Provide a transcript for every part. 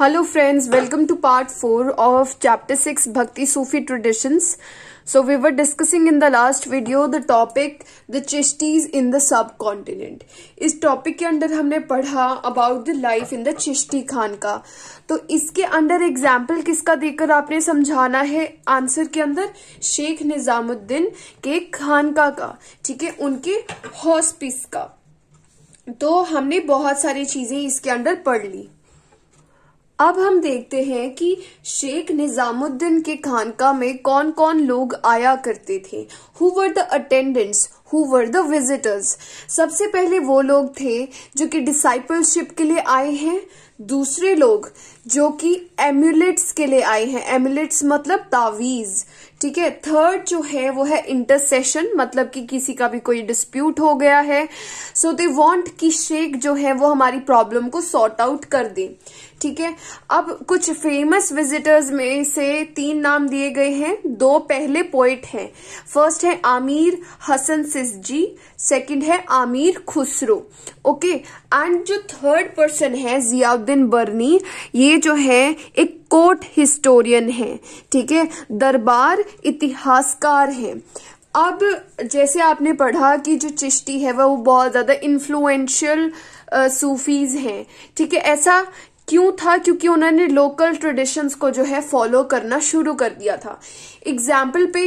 hello friends welcome to part four of chapter six Bhakti Sufi traditions so we were discussing in the last video the topic the Chishtis in the subcontinent इस topic के under हमने पढ़ा about the life in the Chishti खान का तो इसके under example किसका देकर आपने समझाना है आंसर के अंदर शेख निजामुद्दीन के खानका का ठीक है उनके हॉस्पिस का तो हमने बहुत सारी चीजें इसके अंडर पढ़ ली अब हम देखते हैं कि शेख निजामुद्दीन के खानका में कौन कौन लोग आया करते थे who were the attendants who were the visitors सबसे पहले वो लोग थे जो कि डिसाइपलशिप के लिए आए हैं दूसरे लोग जो कि एम्यूलेट्स के लिए आए हैं एम्यूलेट्स मतलब तावीज ठीक है थर्ड जो है वो है इंटरसेशन मतलब कि किसी का भी कोई डिस्प्यूट हो गया है सो दे वांट कि शेख जो है वो हमारी प्रॉब्लम को सॉर्ट आउट कर दे ठीक है अब कुछ फेमस विजिटर्स में से तीन नाम दिए गए हैं दो पहले पोइट हैं फर्स्ट है आमिर हसन से एस जी सेकेंड है आमिर खुसरो ओके एंड जो थर्ड पर्सन है जियाउद्दीन बर्नी ये जो है एक कोर्ट हिस्टोरियन है ठीक है दरबार इतिहासकार है अब जैसे आपने पढ़ा कि जो चिश्ती है वह वो बहुत ज़्यादा इन्फ्लुएंशियल सूफीज़ हैं ठीक है ऐसा क्यों था क्योंकि उन्होंने लोकल ट्रेडिशंस को जो है फॉलो करना शुरू कर दिया था एग्जाम्पल पे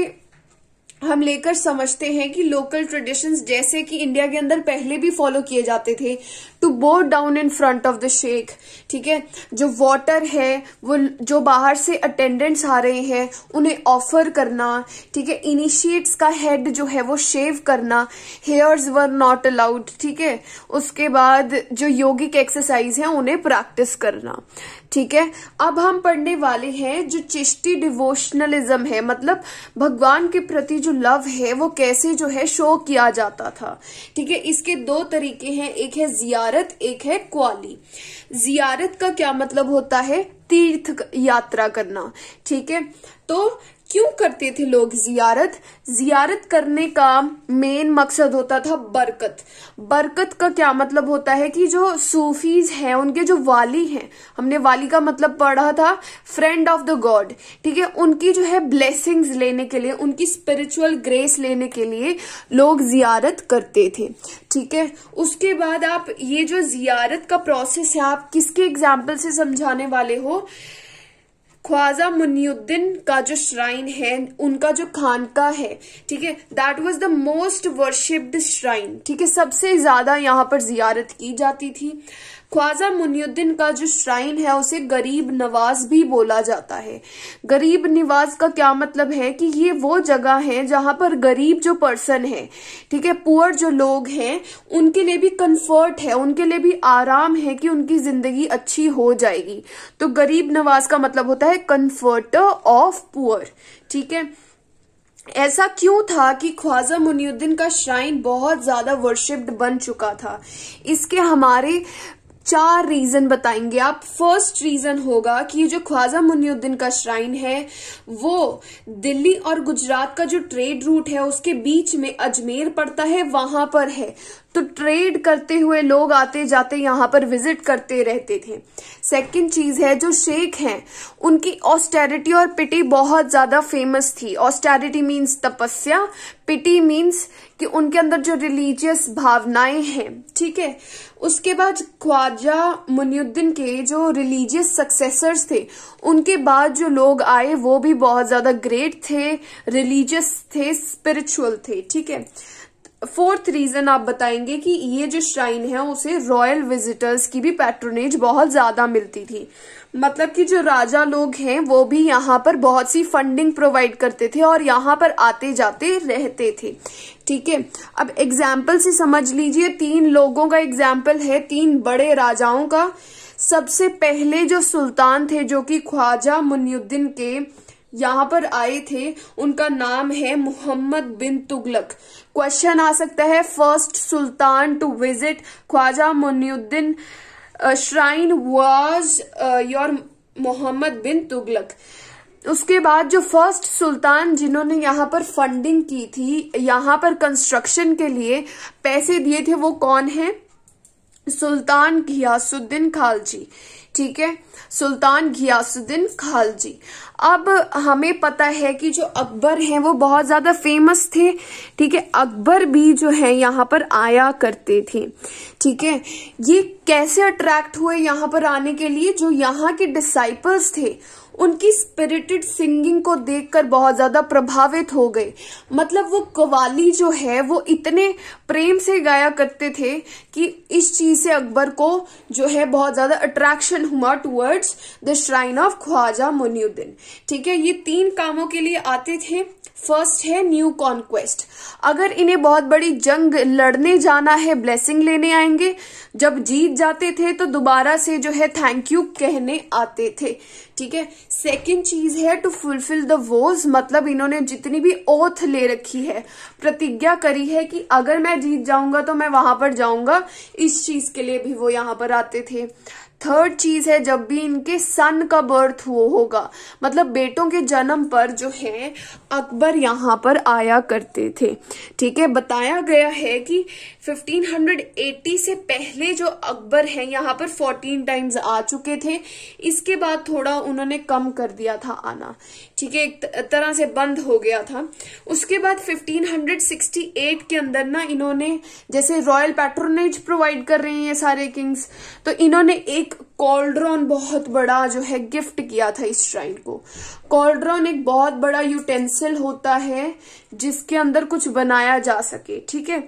हम लेकर समझते हैं कि लोकल ट्रेडिशंस जैसे कि इंडिया के अंदर पहले भी फॉलो किए जाते थे to bow down in front of the Shaikh ठीक है जो वाटर है वो जो बाहर से अटेंडेंट्स आ रहे हैं उन्हें ऑफर करना ठीक है इनिशिएट्स का हेड जो है वो शेव करना हेयर्स वर नॉट अलाउड ठीक है उसके बाद जो योगिक एक्सरसाइज है उन्हें प्रैक्टिस करना ठीक है अब हम पढ़ने वाले हैं जो चिश्ती डिवोशनलिज्म है मतलब भगवान के प्रति जो लव है वो कैसे जो है शो किया जाता था ठीक है इसके दो तरीके हैं एक है जियारत एक है क्वाली जियारत का क्या मतलब होता है तीर्थ यात्रा करना ठीक है तो क्यों करते थे लोग जियारत जियारत करने का मेन मकसद होता था बरकत बरकत का क्या मतलब होता है कि जो सूफीज हैं उनके जो वाली हैं हमने वाली का मतलब पढ़ा था फ्रेंड ऑफ द गॉड ठीक है उनकी जो है ब्लेसिंग्स लेने के लिए उनकी स्पिरिचुअल ग्रेस लेने के लिए लोग जियारत करते थे ठीक है उसके बाद आप ये जो जियारत का प्रोसेस है आप किसके एग्जाम्पल से समझाने वाले हो ख्वाजा मुनियुद्दीन का जो श्राइन है उनका जो खानका है ठीक है that was the most worshipped shrine ठीक है सबसे ज्यादा यहाँ पर जियारत की जाती थी ख्वाजा मुनियुद्दीन का जो श्राइन है उसे गरीब नवाज भी बोला जाता है गरीब निवाज का क्या मतलब है कि ये वो जगह है जहां पर गरीब जो पर्सन है ठीक है पुअर जो लोग हैं उनके लिए भी कंफर्ट है उनके लिए भी आराम है कि उनकी जिंदगी अच्छी हो जाएगी तो गरीब नवाज का मतलब होता है कंफर्ट ऑफ पुअर ठीक है ऐसा क्यों था कि ख्वाजा मुनियुद्दीन का श्राइन बहुत ज्यादा वर्शिप्ड बन चुका था इसके हमारे चार रीजन बताएंगे आप फर्स्ट रीजन होगा कि ये जो ख्वाजा मुनियुद्दीन का श्राइन है वो दिल्ली और गुजरात का जो ट्रेड रूट है उसके बीच में अजमेर पड़ता है वहां पर है तो ट्रेड करते हुए लोग आते जाते यहां पर विजिट करते रहते थे सेकंड चीज है जो शेख हैं उनकी ऑस्टेरिटी और पिटी बहुत ज्यादा फेमस थी ऑस्टेरिटी मीन्स तपस्या पिटी मीन्स कि उनके अंदर जो रिलीजियस भावनाएं हैं ठीक है उसके बाद ख्वाजा मुनियुद्दीन के जो रिलीजियस सक्सेसर्स थे उनके बाद जो लोग आए वो भी बहुत ज्यादा ग्रेट थे रिलीजियस थे स्पिरिचुअल थे ठीक है फोर्थ रीजन आप बताएंगे कि ये जो श्राइन है उसे रॉयल विजिटर्स की भी पैट्रोनेज बहुत ज्यादा मिलती थी मतलब कि जो राजा लोग हैं वो भी यहाँ पर बहुत सी फंडिंग प्रोवाइड करते थे और यहाँ पर आते जाते रहते थे ठीक है अब एग्जाम्पल से समझ लीजिए तीन लोगों का एग्जाम्पल है तीन बड़े राजाओं का सबसे पहले जो सुल्तान थे जो कि ख्वाजा मुनियुद्दीन के यहाँ पर आए थे उनका नाम है मोहम्मद बिन तुगलक क्वेश्चन आ सकता है first sultan to visit Khwaja Muinuddin shrine was your Mohammad bin Tughlaq उसके बाद जो फर्स्ट सुल्तान जिन्होंने यहाँ पर फंडिंग की थी यहाँ पर कंस्ट्रक्शन के लिए पैसे दिए थे वो कौन है सुल्तान घियासुद्दीन खालजी ठीक है सुल्तान घियासुद्दीन खालजी अब हमें पता है कि जो अकबर हैं वो बहुत ज़्यादा फेमस थे ठीक है अकबर भी जो है यहाँ पर आया करते थे ठीक है ये कैसे अट्रैक्ट हुए यहाँ पर आने के लिए जो यहाँ के डिसाइपल्स थे उनकी स्पिरिटेड सिंगिंग को देखकर बहुत ज्यादा प्रभावित हो गए मतलब वो कवाली जो है वो इतने प्रेम से गाया करते थे कि इस चीज से अकबर को जो है बहुत ज्यादा अट्रैक्शन हुआ towards the shrine of Khwaja Muinuddin ठीक है ये तीन कामों के लिए आते थे फर्स्ट है न्यू कॉन्क्वेस्ट अगर इन्हें बहुत बड़ी जंग लड़ने जाना है ब्लेसिंग लेने आएंगे जब जीत जाते थे तो दोबारा से जो है थैंक यू कहने आते थे ठीक है सेकेंड चीज है टू फुलफिल द वोज मतलब इन्होंने जितनी भी ओथ ले रखी है प्रतिज्ञा करी है कि अगर मैं जीत जाऊंगा तो मैं वहां पर जाऊंगा इस चीज के लिए भी वो यहां पर आते थे थर्ड चीज है जब भी इनके सन का बर्थ हुआ होगा मतलब बेटों के जन्म पर जो है अकबर यहाँ पर आया करते थे ठीक है बताया गया है कि 1580 से पहले जो अकबर है यहाँ पर 14 टाइम्स आ चुके थे इसके बाद थोड़ा उन्होंने कम कर दिया था आना ठीक है एक तरह से बंद हो गया था उसके बाद 1568 के अंदर ना इन्होंने जैसे रॉयल पैट्रोनेज प्रोवाइड कर रहे हैं ये सारे किंग्स तो इन्होंने एक कॉल्ड्रॉन बहुत बड़ा जो है गिफ्ट किया था इस श्राइन को कॉल्ड्रॉन एक बहुत बड़ा यूटेंसिल होता है जिसके अंदर कुछ बनाया जा सके ठीक है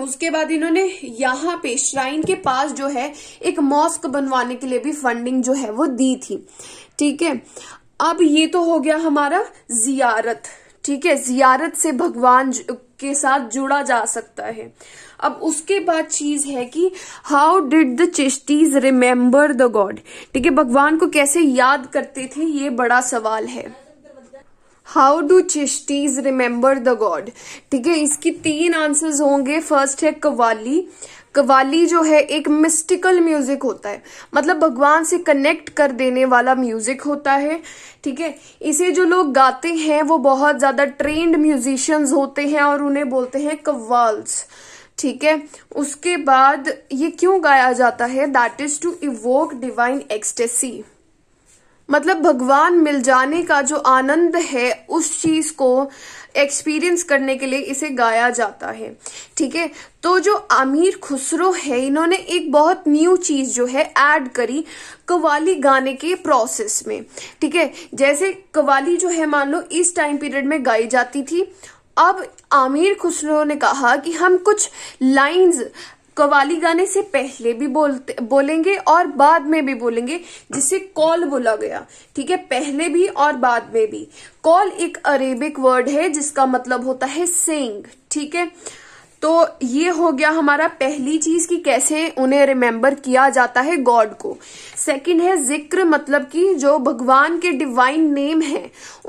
उसके बाद इन्होंने यहाँ पे श्राइन के पास जो है एक मॉस्क बनवाने के लिए भी फंडिंग जो है वो दी थी ठीक है अब ये तो हो गया हमारा जियारत ठीक है जियारत से भगवान के साथ जुड़ा जा सकता है अब उसके बाद चीज है कि how did the Chishtis remember the god ठीक है भगवान को कैसे याद करते थे ये बड़ा सवाल है how do Chishtis remember the god ठीक है इसकी तीन आंसर्स होंगे फर्स्ट है कवाली कवाली जो है एक मिस्टिकल म्यूजिक होता है मतलब भगवान से कनेक्ट कर देने वाला म्यूजिक होता है ठीक है इसे जो लोग गाते हैं वो बहुत ज्यादा ट्रेंड म्यूजिशियंस होते हैं और उन्हें बोलते हैं कवाल्स ठीक है उसके बाद ये क्यों गाया जाता है that is to evoke divine ecstasy मतलब भगवान मिल जाने का जो आनंद है उस चीज को एक्सपीरियंस करने के लिए इसे गाया जाता है ठीक है तो जो आमिर खुसरो है इन्होंने एक बहुत न्यू चीज जो है ऐड करी कवाली गाने के प्रोसेस में ठीक है जैसे कवाली जो है मान लो इस टाइम पीरियड में गाई जाती थी अब आमिर खुसरो ने कहा कि हम कुछ लाइंस कवाली गाने से पहले भी बोलते बोलेंगे और बाद में भी बोलेंगे जिसे कॉल बोला गया ठीक है पहले भी और बाद में भी कॉल एक अरेबिक वर्ड है जिसका मतलब होता है सेंग ठीक है तो ये हो गया हमारा पहली चीज कि कैसे उन्हें रिमेम्बर किया जाता है गॉड को सेकंड है जिक्र मतलब कि जो भगवान के डिवाइन नेम है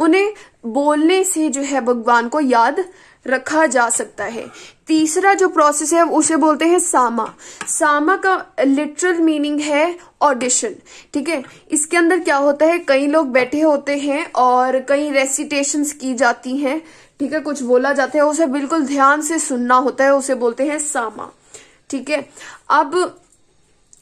उन्हें बोलने से जो है भगवान को याद रखा जा सकता है तीसरा जो प्रोसेस है उसे बोलते हैं सामा सामा का लिटरल मीनिंग है ऑडिशन ठीक है इसके अंदर क्या होता है कई लोग बैठे होते हैं और कई रेसिटेशंस की जाती हैं ठीक है कुछ बोला जाता है उसे बिल्कुल ध्यान से सुनना होता है उसे बोलते हैं सामा ठीक है अब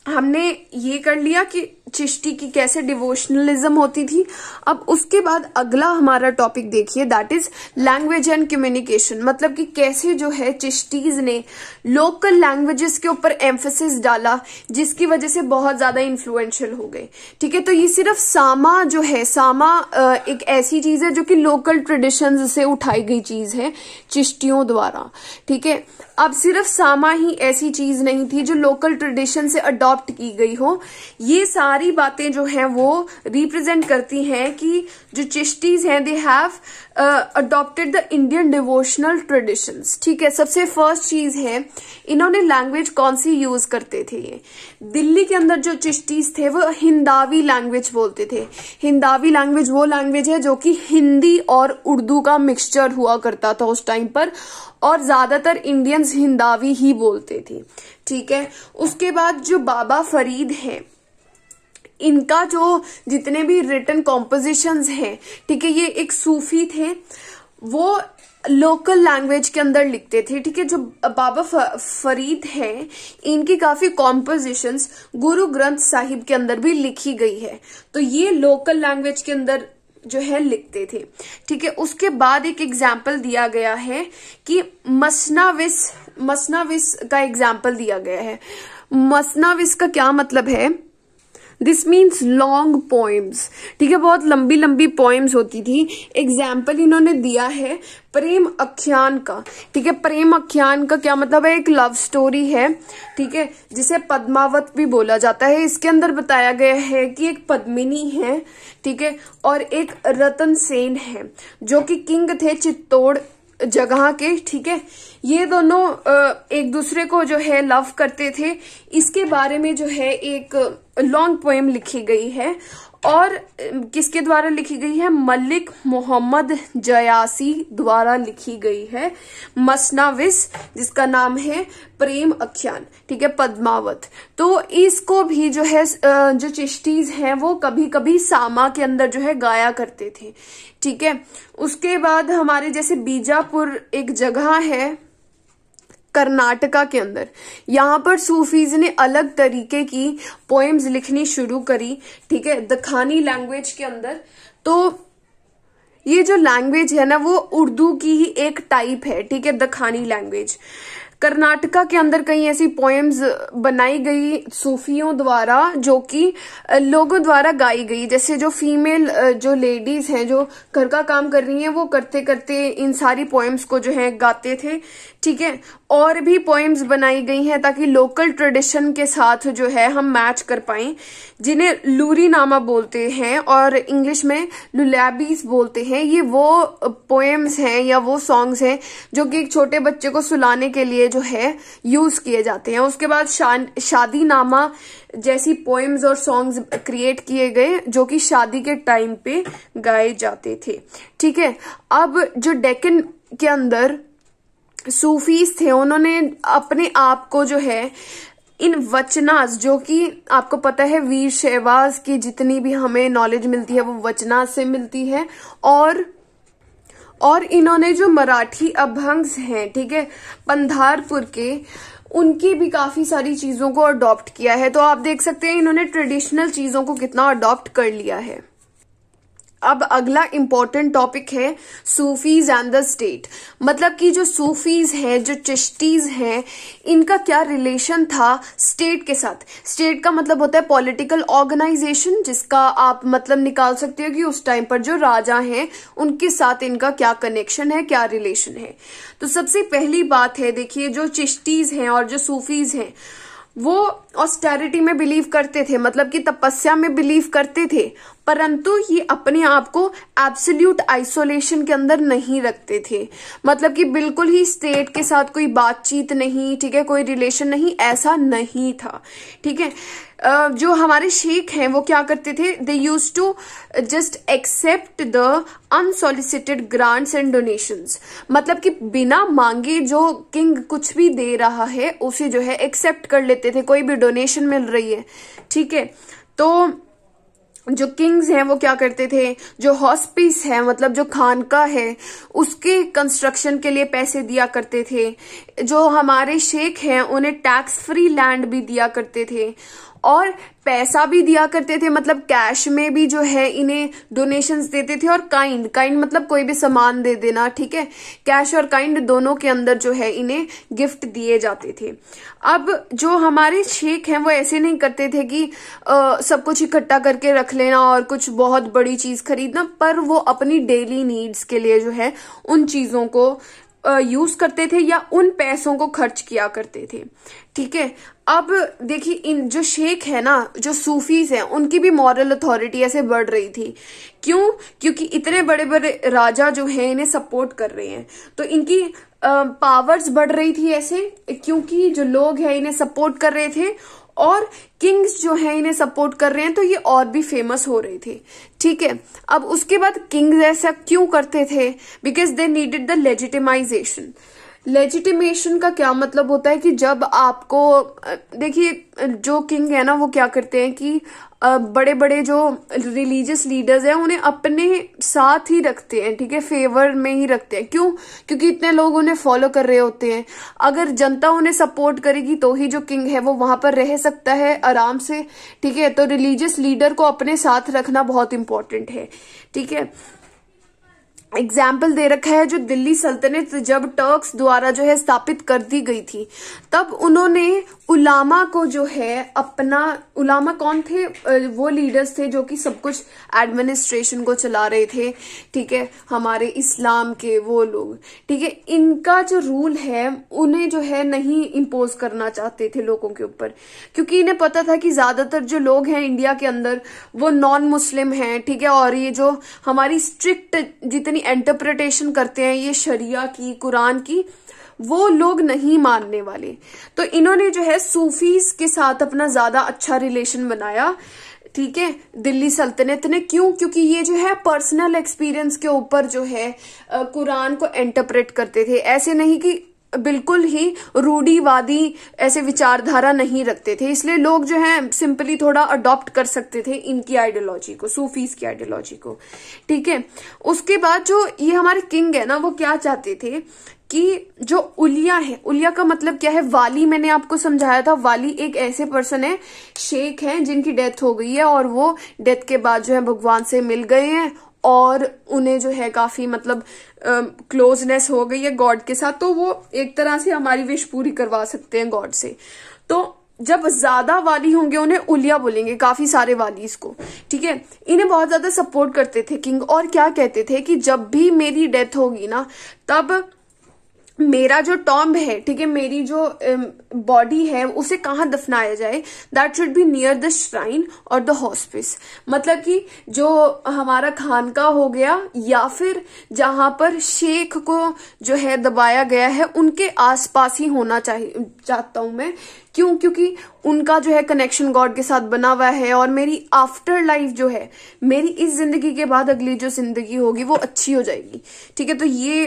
हमने ये कर लिया कि चिश्ती की कैसे डिवोशनलिज्म होती थी अब उसके बाद अगला हमारा टॉपिक देखिए that is language and communication मतलब कि कैसे जो है चिश्तीज ने लोकल लैंग्वेजेस के ऊपर एम्फेसिस डाला जिसकी वजह से बहुत ज्यादा इन्फ्लुएंशियल हो गए ठीक है तो ये सिर्फ सामा जो है सामा एक ऐसी चीज है जो कि लोकल ट्रेडिशन से उठाई गई चीज है चिश्तियों द्वारा ठीक है अब सिर्फ सामा ही ऐसी चीज नहीं थी जो लोकल ट्रेडिशन से अडॉप्ट की गई हो ये सामा सारी बातें जो हैं वो रिप्रेजेंट करती हैं कि जो चिश्तीज हैं they have adopted the Indian devotional traditions ठीक है सबसे फर्स्ट चीज है इन्होंने लैंग्वेज कौन सी यूज करते थे ये दिल्ली के अंदर जो चिश्तीज थे वो हिंदावी लैंग्वेज बोलते थे हिंदावी लैंग्वेज वो लैंग्वेज है जो कि हिंदी और उर्दू का मिक्सचर हुआ करता था उस टाइम पर और ज्यादातर इंडियंस हिंदावी ही बोलते थे ठीक है उसके बाद जो बाबा फरीद हैं इनका जो जितने भी रिटर्न कॉम्पोजिशन हैं ठीक है ये एक सूफी थे वो लोकल लैंग्वेज के अंदर लिखते थे ठीक है जो बाबा फरीद है इनकी काफी कॉम्पोजिशन गुरु ग्रंथ साहिब के अंदर भी लिखी गई है तो ये लोकल लैंग्वेज के अंदर जो है लिखते थे ठीक है उसके बाद एक एग्जाम्पल दिया गया है कि मसनाविस मसनाविस का एग्जाम्पल दिया गया है मसनाविस का क्या मतलब है दिस मीन्स लॉन्ग पोइम्स ठीक है बहुत लंबी लंबी पोइम्स होती थी एग्जाम्पल इन्होंने दिया है प्रेम अख्यान का ठीक है प्रेम अख्यान का क्या मतलब है एक लव स्टोरी है ठीक है जिसे पद्मावत भी बोला जाता है इसके अंदर बताया गया है कि एक पद्मिनी है ठीक है और एक रतन सेन है जो कि किंग थे चित्तौड़ जगह के ठीक है ये दोनों एक दूसरे को जो है लव करते थे इसके बारे में जो है एक लॉन्ग पोएम लिखी गई है और किसके द्वारा लिखी गई है मलिक मोहम्मद जयासी द्वारा लिखी गई है मसनाविस जिसका नाम है प्रेम अख्यान ठीक है पद्मावत तो इसको भी जो है जो चिश्तीज हैं वो कभी कभी सामा के अंदर जो है गाया करते थे ठीक है उसके बाद हमारे जैसे बीजापुर एक जगह है कर्नाटका के अंदर यहाँ पर सूफीज ने अलग तरीके की पोएम्स लिखनी शुरू करी ठीक है दखानी लैंग्वेज के अंदर तो ये जो लैंग्वेज है ना वो उर्दू की ही एक टाइप है ठीक है दखानी लैंग्वेज कर्नाटका के अंदर कई ऐसी पोएम्स बनाई गई सूफियों द्वारा जो कि लोगों द्वारा गाई गई जैसे जो फीमेल जो लेडीज हैं जो घर का काम कर रही हैं वो करते करते इन सारी पोएम्स को जो है गाते थे ठीक है और भी पोएम्स बनाई गई हैं ताकि लोकल ट्रेडिशन के साथ जो है हम मैच कर पाए जिन्हें लूरी नामा बोलते हैं और इंग्लिश में लुलैबीज बोलते हैं ये वो पोएम्स हैं या वो सॉन्ग्स हैं जो कि एक छोटे बच्चे को सुलाने के लिए जो है यूज किए जाते हैं उसके बाद शा, शादी नामा जैसी पोएम्स और सॉन्ग्स क्रिएट किए गए जो कि शादी के टाइम पे गाए जाते थे ठीक है अब जो डेकन के अंदर सूफीस थे उन्होंने अपने आप को जो है इन वचनास जो कि आपको पता है वीर शहवाज की जितनी भी हमें नॉलेज मिलती है वो वचनास से मिलती है और और इन्होंने जो मराठी अभंग्स हैं ठीक है पंधारपुर के उनकी भी काफी सारी चीजों को अडॉप्ट किया है तो आप देख सकते हैं इन्होंने ट्रेडिशनल चीजों को कितना अडॉप्ट कर लिया है अब अगला इम्पोर्टेंट टॉपिक है सूफीज एंड द स्टेट मतलब कि जो सूफीज हैं जो चिश्तीज हैं इनका क्या रिलेशन था स्टेट के साथ स्टेट का मतलब होता है पॉलिटिकल ऑर्गेनाइजेशन जिसका आप मतलब निकाल सकते हो कि उस टाइम पर जो राजा हैं उनके साथ इनका क्या कनेक्शन है क्या रिलेशन है तो सबसे पहली बात है देखिए जो चिश्तीज हैं और जो सूफीज हैं वो ऑस्टेरिटी में बिलीव करते थे मतलब कि तपस्या में बिलीव करते थे परंतु ये अपने आप को एब्सोल्यूट आइसोलेशन के अंदर नहीं रखते थे मतलब कि बिल्कुल ही स्टेट के साथ कोई बातचीत नहीं ठीक है कोई रिलेशन नहीं ऐसा नहीं था ठीक है जो हमारे शेख हैं वो क्या करते थे they used to just accept the unsolicited grants and donations मतलब कि बिना मांगे जो किंग कुछ भी दे रहा है उसे जो है एक्सेप्ट कर लेते थे कोई भी डोनेशन मिल रही है ठीक है तो जो किंग्स हैं वो क्या करते थे जो हॉस्पिस है मतलब जो खानका है उसके कंस्ट्रक्शन के लिए पैसे दिया करते थे जो हमारे शेख हैं उन्हें टैक्स फ्री लैंड भी दिया करते थे और पैसा भी दिया करते थे मतलब कैश में भी जो है इन्हें डोनेशंस देते थे और काइंड काइंड मतलब कोई भी सामान दे देना ठीक है कैश और काइंड दोनों के अंदर जो है इन्हें गिफ्ट दिए जाते थे अब जो हमारे शेख हैं वो ऐसे नहीं करते थे कि आ, सब कुछ इकट्ठा करके रख लेना और कुछ बहुत बड़ी चीज खरीदना पर वो अपनी डेली नीड्स के लिए जो है उन चीजों को यूज करते थे या उन पैसों को खर्च किया करते थे ठीक है अब देखिए इन जो शेख है ना जो सूफीज हैं उनकी भी मॉरल अथॉरिटी ऐसे बढ़ रही थी क्यों क्योंकि इतने बड़े बड़े राजा जो हैं इन्हें सपोर्ट कर रहे हैं तो इनकी पावर्स बढ़ रही थी ऐसे क्योंकि जो लोग हैं इन्हें सपोर्ट कर रहे थे और किंग्स जो है इन्हें सपोर्ट कर रहे हैं तो ये और भी फेमस हो रहे थे ठीक है अब उसके बाद किंग्स ऐसा क्यों करते थे because they needed the legitimisation legitimation का क्या मतलब होता है कि जब आपको देखिए जो किंग है ना वो क्या करते हैं कि बड़े बड़े जो रिलीजियस लीडर्स हैं उन्हें अपने साथ ही रखते हैं ठीक है फेवर में ही रखते हैं क्यों क्योंकि इतने लोग उन्हें फॉलो कर रहे होते हैं अगर जनता उन्हें सपोर्ट करेगी तो ही जो किंग है वो वहां पर रह सकता है आराम से ठीक है तो रिलीजियस लीडर को अपने साथ रखना बहुत इंपॉर्टेंट है ठीक है एग्जाम्पल दे रखा है जो दिल्ली सल्तनत जब टर्क्स द्वारा जो है स्थापित कर दी गई थी तब उन्होंने उलामा को जो है अपना उलामा कौन थे वो लीडर्स थे जो कि सब कुछ एडमिनिस्ट्रेशन को चला रहे थे ठीक है हमारे इस्लाम के वो लोग ठीक है इनका जो रूल है उन्हें जो है नहीं इम्पोज करना चाहते थे लोगों के ऊपर क्योंकि इन्हें पता था कि ज्यादातर जो लोग हैं इंडिया के अंदर वो नॉन मुस्लिम हैं ठीक है और ये जो हमारी स्ट्रिक्ट जितनी एंटरप्रिटेशन करते हैं ये शरिया की कुरान की वो लोग नहीं मानने वाले तो इन्होंने जो है सूफीज के साथ अपना ज्यादा अच्छा रिलेशन बनाया ठीक है दिल्ली सल्तनत ने क्यों क्योंकि ये जो है पर्सनल एक्सपीरियंस के ऊपर जो है कुरान को इंटरप्रेट करते थे ऐसे नहीं कि बिल्कुल ही रूढ़ीवादी ऐसे विचारधारा नहीं रखते थे इसलिए लोग जो है सिंपली थोड़ा अडॉप्ट कर सकते थे इनकी आइडियोलॉजी को सूफीज की आइडियोलॉजी को ठीक है उसके बाद जो ये हमारे किंग है ना वो क्या चाहते थे कि जो उलिया है उलिया का मतलब क्या है वाली मैंने आपको समझाया था वाली एक ऐसे पर्सन है शेख है जिनकी डेथ हो गई है और वो डेथ के बाद जो है भगवान से मिल गए हैं और उन्हें जो है काफी मतलब क्लोजनेस हो गई है गॉड के साथ तो वो एक तरह से हमारी विश पूरी करवा सकते हैं गॉड से तो जब ज्यादा वाली होंगे उन्हें उलिया बोलेंगे काफी सारे वाली इसको ठीक है इन्हें बहुत ज्यादा सपोर्ट करते थे किंग और क्या कहते थे कि जब भी मेरी डेथ होगी ना तब मेरा जो टॉम्ब है ठीक है मेरी जो बॉडी है उसे कहाँ दफनाया जाए that should be near the shrine और द हॉस्पिस मतलब कि जो हमारा खानका हो गया या फिर जहां पर शेख को जो है दबाया गया है उनके आसपास ही होना चाहिए चाहता हूं मैं क्यों क्योंकि उनका जो है कनेक्शन गॉड के साथ बना हुआ है और मेरी आफ्टर लाइफ जो है मेरी इस जिंदगी के बाद अगली जो जिंदगी होगी वो अच्छी हो जाएगी ठीक है तो ये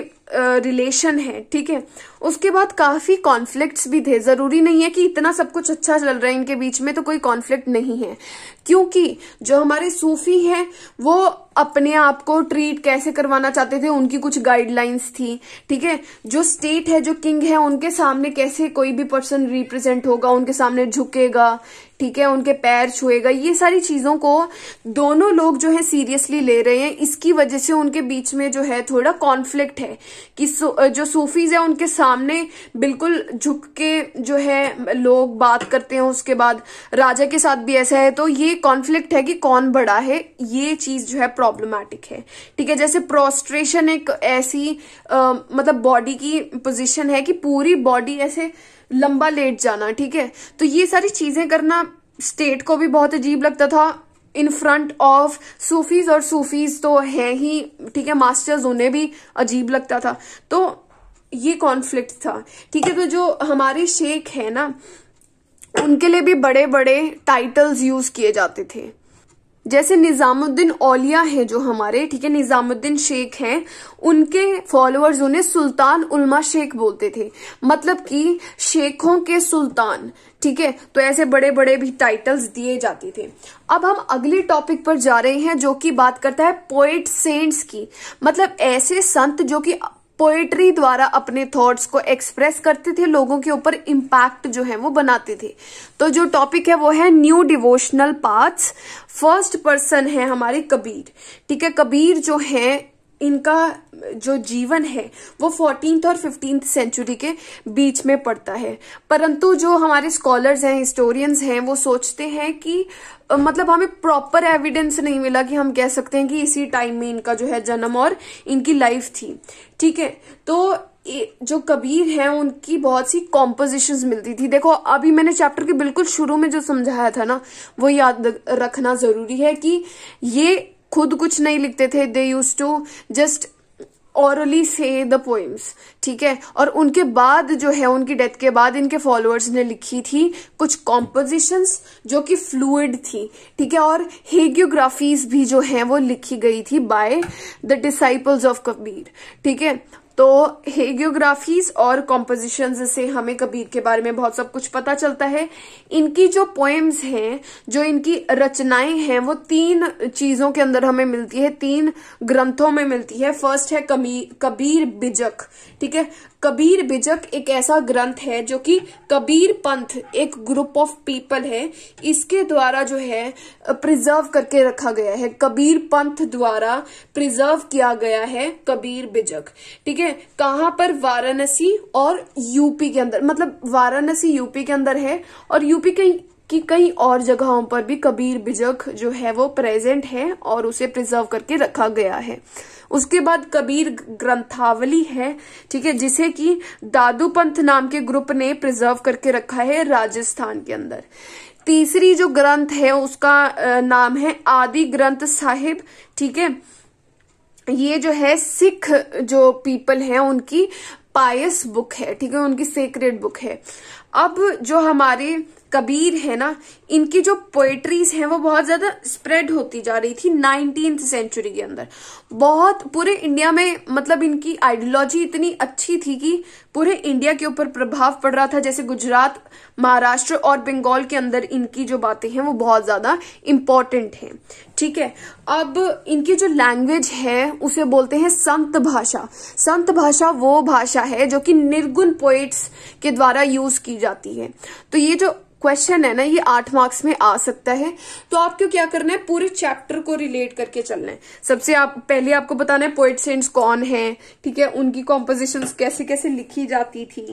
रिलेशन है ठीक है उसके बाद काफी कॉन्फ्लिक्ट्स भी थे जरूरी नहीं है कि इतना सब कुछ अच्छा चल रहा है इनके बीच में तो कोई कॉन्फ्लिक्ट नहीं है क्योंकि जो हमारे सूफी हैं वो अपने आप को ट्रीट कैसे करवाना चाहते थे उनकी कुछ गाइडलाइंस थी ठीक है जो स्टेट है जो किंग है उनके सामने कैसे कोई भी पर्सन रिप्रेजेंट होगा उनके सामने झुकेगा ठीक है उनके पैर छुएगा ये सारी चीजों को दोनों लोग जो है सीरियसली ले रहे हैं इसकी वजह से उनके बीच में जो है थोड़ा कॉन्फ्लिक्ट है कि जो सूफीज है उनके सामने बिल्कुल झुक के जो है लोग बात करते हैं उसके बाद राजा के साथ भी ऐसा है तो ये कॉन्फ्लिक्ट है कि कौन बड़ा है ये चीज जो है प्रॉब्लमैटिक है ठीक है जैसे प्रोस्ट्रेशन एक ऐसी आ, मतलब बॉडी की पोजिशन है कि पूरी बॉडी ऐसे लंबा लेट जाना ठीक है तो ये सारी चीजें करना स्टेट को भी बहुत अजीब लगता था इन फ्रंट ऑफ सूफीज और सूफीज तो है ही ठीक है मास्टर्स उन्हें भी अजीब लगता था तो ये कॉन्फ्लिक्ट था ठीक है तो जो हमारे शेख है ना उनके लिए भी बड़े बड़े टाइटल्स यूज किए जाते थे जैसे निजामुद्दीन औलिया हैं जो हमारे ठीक है निजामुद्दीन शेख हैं उनके फॉलोअर्स उन्हें सुल्तान उल्मा शेख बोलते थे मतलब कि शेखों के सुल्तान ठीक है तो ऐसे बड़े बड़े भी टाइटल्स दिए जाते थे अब हम अगले टॉपिक पर जा रहे हैं जो कि बात करता है पोएट सेंट्स की मतलब ऐसे संत जो कि पोएट्री द्वारा अपने थॉट्स को एक्सप्रेस करते थे लोगों के ऊपर इम्पैक्ट जो है वो बनाते थे तो जो टॉपिक है वो है new devotional parts first person है हमारे कबीर ठीक है कबीर जो है इनका जो जीवन है वो फोर्टीन और फिफ्टीन सेंचुरी के बीच में पड़ता है परंतु जो हमारे स्कॉलर्स हैं हिस्टोरियंस हैं वो सोचते हैं कि मतलब हमें प्रॉपर एविडेंस नहीं मिला कि हम कह सकते हैं कि इसी टाइम में इनका जो है जन्म और इनकी लाइफ थी ठीक है तो जो कबीर हैं उनकी बहुत सी कॉम्पोजिशंस मिलती थी देखो अभी मैंने चैप्टर के बिल्कुल शुरू में जो समझाया था ना वो याद रखना जरूरी है कि ये खुद कुछ नहीं लिखते थे they used to just orally say the poems ठीक है और उनके बाद जो है उनकी डेथ के बाद इनके फॉलोअर्स ने लिखी थी कुछ कॉम्पोजिशंस जो कि फ्लूड थी ठीक है और हेग्योग्राफीज भी जो है वो लिखी गई थी by the disciples of Kabir ठीक है तो हेगियोग्राफीज और कॉम्पोजिशन से हमें कबीर के बारे में बहुत सब कुछ पता चलता है इनकी जो पोएम्स हैं जो इनकी रचनाएं हैं वो तीन चीजों के अंदर हमें मिलती है तीन ग्रंथों में मिलती है फर्स्ट है कबीर बिजक ठीक है कबीर बिजक एक ऐसा ग्रंथ है जो कि कबीर पंथ एक ग्रुप ऑफ पीपल है इसके द्वारा जो है प्रिजर्व करके रखा गया है कबीर पंथ द्वारा प्रिजर्व किया गया है कबीर बिजक ठीक है है कहां पर वाराणसी और यूपी के अंदर मतलब वाराणसी यूपी के अंदर है और यूपी कहीं कि कई और जगहों पर भी कबीर बिजक जो है वो प्रेजेंट है और उसे प्रिजर्व करके रखा गया है उसके बाद कबीर ग्रंथावली है ठीक है जिसे कि दादू पंथ नाम के ग्रुप ने प्रिजर्व करके रखा है राजस्थान के अंदर तीसरी जो ग्रंथ है उसका नाम है आदि ग्रंथ साहिब ठीक है ये जो है सिख जो पीपल हैं उनकी पायस बुक है ठीक है उनकी सेक्रेट बुक है अब जो हमारे कबीर है ना इनकी जो पोएट्रीज हैं वो बहुत ज्यादा स्प्रेड होती जा रही थी नाइनटीन सेंचुरी के अंदर बहुत पूरे इंडिया में मतलब इनकी आइडियोलॉजी इतनी अच्छी थी कि पूरे इंडिया के ऊपर प्रभाव पड़ रहा था जैसे गुजरात महाराष्ट्र और बंगाल के अंदर इनकी जो बातें हैं वो बहुत ज्यादा इंपॉर्टेंट हैं ठीक है अब इनकी जो लैंग्वेज है उसे बोलते हैं संत भाषा संत भाषा वो भाषा है जो कि निर्गुण पोइट्स के द्वारा यूज की जाती है तो ये जो क्वेश्चन है ना ये आठ मार्क्स में आ सकता है तो आपको क्या करना है पूरे चैप्टर को रिलेट करके चलना है सबसे आप पहले आपको बताना है पोइट सेंट्स कौन है ठीक है उनकी कॉम्पोजिशन कैसे कैसे लिखी जाती थी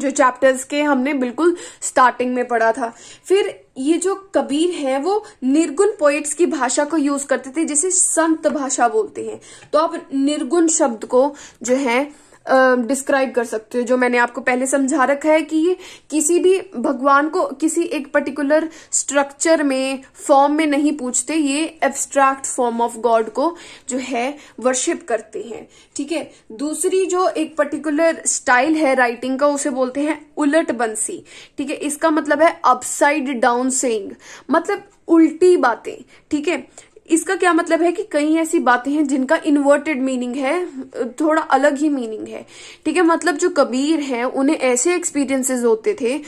जो चैप्टर्स के हमने बिल्कुल स्टार्टिंग में पढ़ा था फिर ये जो कबीर है वो निर्गुण पोइट्स की भाषा को यूज करते थे जिसे संत भाषा बोलते हैं तो आप निर्गुण शब्द को जो है डिस्क्राइब कर सकते हो जो मैंने आपको पहले समझा रखा है कि ये किसी भी भगवान को किसी एक पर्टिकुलर स्ट्रक्चर में फॉर्म में नहीं पूछते ये एब्स्ट्रैक्ट फॉर्म ऑफ गॉड को जो है वर्शिप करते हैं ठीक है दूसरी जो एक पर्टिकुलर स्टाइल है राइटिंग का उसे बोलते हैं उलट बंसी ठीक है इसका मतलब है अपसाइड डाउन सेइंग मतलब उल्टी बातें ठीक है इसका क्या मतलब है कि कई ऐसी बातें हैं जिनका इन्वर्टेड मीनिंग है थोड़ा अलग ही मीनिंग है ठीक है मतलब जो कबीर हैं उन्हें ऐसे एक्सपीरियंसेस होते थे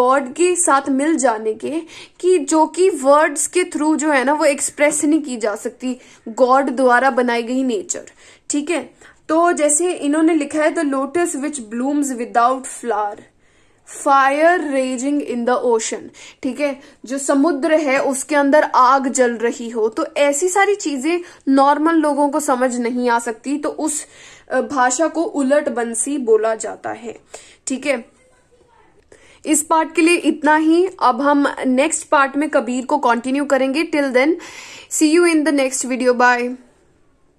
गॉड के साथ मिल जाने के कि जो कि वर्ड्स के थ्रू जो है ना वो एक्सप्रेस नहीं की जा सकती गॉड द्वारा बनाई गई नेचर ठीक है तो जैसे इन्होंने लिखा है the lotus which blooms without flower fire raging in the ocean ठीक है जो समुद्र है उसके अंदर आग जल रही हो तो ऐसी सारी चीजें नॉर्मल लोगों को समझ नहीं आ सकती तो उस भाषा को उलट बंसी बोला जाता है ठीक है इस पार्ट के लिए इतना ही अब हम नेक्स्ट पार्ट में कबीर को कंटिन्यू करेंगे till then see you in the next video bye